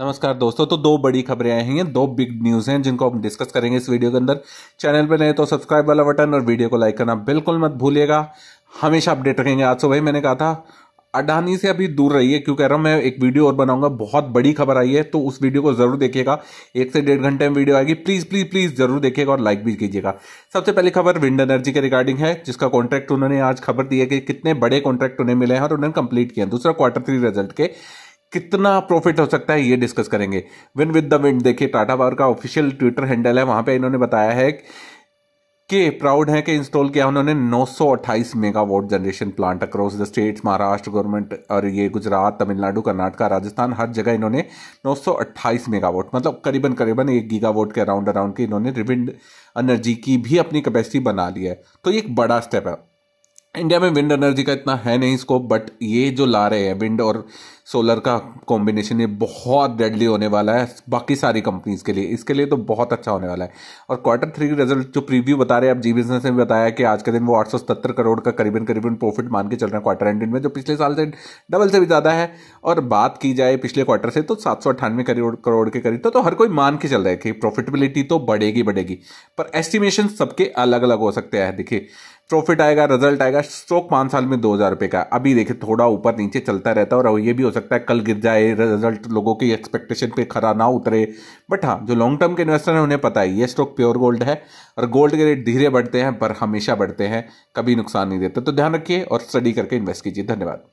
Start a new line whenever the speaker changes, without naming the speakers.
नमस्कार दोस्तों तो दो बड़ी खबरें आई हैं दो बिग न्यूज़ हैं जिनको हम डिस्कस करेंगे इस वीडियो के अंदर चैनल पर नए तो सब्सक्राइब वाला बटन और वीडियो को लाइक करना बिल्कुल मत भूलिएगा हमेशा अपडेट रखेंगे आज सुबह मैंने कहा था अडानी से अभी दूर रहिए क्यों कह रहा हूँ मैं एक वीडियो और बनाऊंगा बहुत बड़ी खबर आई है तो उस वीडियो को जरूर देखिएगा एक से डेढ़ घंटे में वीडियो आएगी प्लीज प्लीज प्लीज जरूर देखिएगा और लाइक भी कीजिएगा सबसे पहली खबर विंड एनर्जी के रिगार्डिंग है जिसका कॉन्ट्रैक्ट उन्होंने आज खबर दी है कि कितने बड़े कॉन्ट्रैक्ट उन्हें मिले हैं और उन्होंने कंप्लीट किया दूसरा क्वार्टर थ्री रिजल्ट के कितना प्रॉफिट हो सकता है ये डिस्कस करेंगे विन विद द विंड देखिए टाटा पावर का ऑफिशियल ट्विटर हैंडल है वहां पे इन्होंने बताया है के प्राउड है कि इंस्टॉल किया उन्होंने 928 megawatt generation plant across the states Maharashtra government और ये गुजरात तमिलनाडु कर्नाटका राजस्थान हर जगह इन्होंने 928 मेगावाट मतलब करीबन करीबन एक गीगावाट के अराउंड अराउंड के इन्होंने रिविंड एनर्जी की भी अपनी कैपेसिटी बना ली है तो ये एक बड़ा स्टेप है इंडिया में विंड एनर्जी का इतना है नहीं स्कोप बट ये जो ला रहे हैं विंड और सोलर का कॉम्बिनेशन ये बहुत डेडली होने वाला है बाकी सारी कंपनीज के लिए इसके लिए तो बहुत अच्छा होने वाला है और क्वार्टर थ्री रिजल्ट जो प्रीव्यू बता रहे हैं अब जी बिजनेस ने बताया कि आज के दिन वो आठ करोड़ का करीबन करीबन प्रॉफिट मान के चल रहे हैं क्वार्टर एंड में जो पिछले साल से डबल से भी ज़्यादा है और बात की जाए पिछले क्वार्टर से तो सात करोड़ करोड़ के करीब तो, तो हर कोई मान के चल रहा है कि प्रॉफिटेबिलिटी तो बढ़ेगी बढ़ेगी पर एस्टिमेशन सबके अलग अलग हो सकते हैं देखिए प्रॉफिट आएगा रिजल्ट आएगा स्टॉक पाँच साल में दो हज़ार रुपये का अभी देखिए थोड़ा ऊपर नीचे चलता रहता है और ये भी हो सकता है कल गिर जाए रिजल्ट लोगों की एक्सपेक्टेशन पे खरा ना उतरे बट हाँ जो लॉन्ग टर्म के इन्वेस्टर हैं उन्हें पता है ये स्टॉक प्योर गोल्ड है और गोल्ड के रेट धीरे बढ़ते हैं पर हमेशा बढ़ते हैं कभी नुकसान नहीं देते तो ध्यान रखिए और स्टडी करके इन्वेस्ट कीजिए धन्यवाद